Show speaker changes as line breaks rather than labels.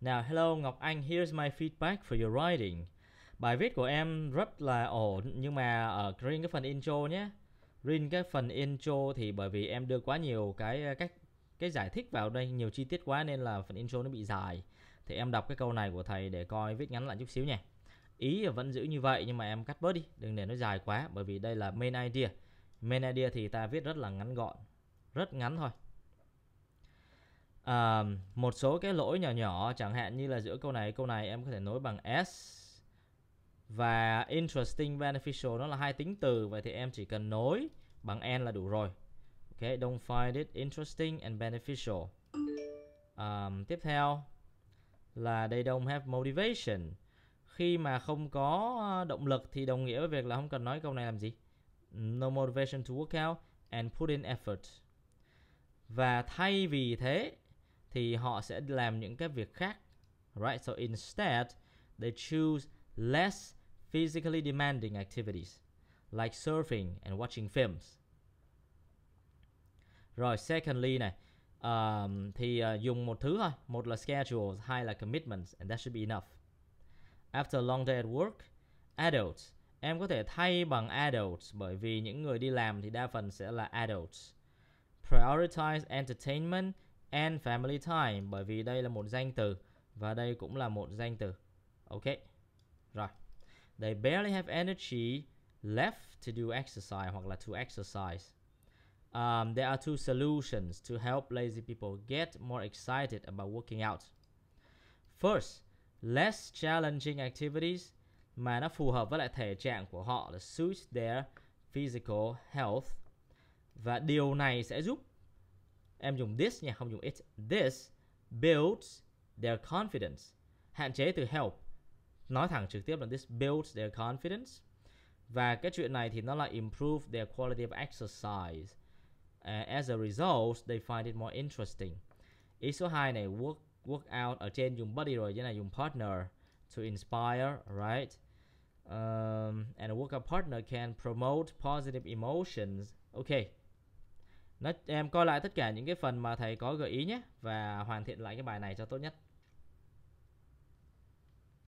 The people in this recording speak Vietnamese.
Now, hello Ngọc Anh, here's my feedback for your writing. Bài viết của em rất là ổn nhưng mà ở ờ, riêng cái phần intro nhé. Riêng cái phần intro thì bởi vì em đưa quá nhiều cái ờ, cách cái giải thích vào đây nhiều chi tiết quá nên là phần intro nó bị dài. Thì em đọc cái câu này của thầy để coi viết ngắn lại chút xíu nha. Ý vẫn giữ như vậy nhưng mà em cắt bớt đi, đừng để nó dài quá bởi vì đây là main idea. Main idea thì ta viết rất là ngắn gọn, rất ngắn thôi à, một số cái lỗi nhỏ nhỏ chẳng hạn như là giữa câu này câu này em có thể nối bằng s và interesting beneficial nó là hai tính từ vậy thì em chỉ cần nối bằng n là đủ rồi ok don't find it interesting and beneficial um, tiếp theo là they don't have motivation khi mà không có ờ, động lực thì đồng nghĩa với việc là không cần nói câu này làm gì no motivation to work out and put in effort và thay vì thế thì họ sẽ làm những cái việc khác. Right? So instead, they choose less physically demanding activities like surfing and watching films. Rồi secondly này, um, thì uh, dùng một thứ thôi, một là schedules, hai là commitments and that should be enough. After a long day at work, adults Em có thể thay bằng adults bởi vì những người đi làm thì đa phần sẽ là adults. Prioritize entertainment and family time bởi vì đây là một danh từ và đây cũng là một danh từ. Ok. Rồi. They barely have energy left to do exercise hoặc là to exercise. Um, there are two solutions to help lazy people get more excited about working out. First, less challenging activities mà nó phù hợp với lại thể trạng của họ là suit their physical health và điều này sẽ giúp em dùng this nha không dùng it this builds their confidence hạn chế từ help nói thẳng trực tiếp là this builds their confidence và cái chuyện này thì nó là improve their quality of exercise uh, as a result they find it more interesting ý số 2 này work work out ở trên dùng body rồi cái này dùng partner to inspire right um, and a workout partner can promote positive emotions okay nó em coi lại tất cả những cái phần mà thầy có gợi ý nhé và hoàn thiện lại cái bài này cho tốt nhất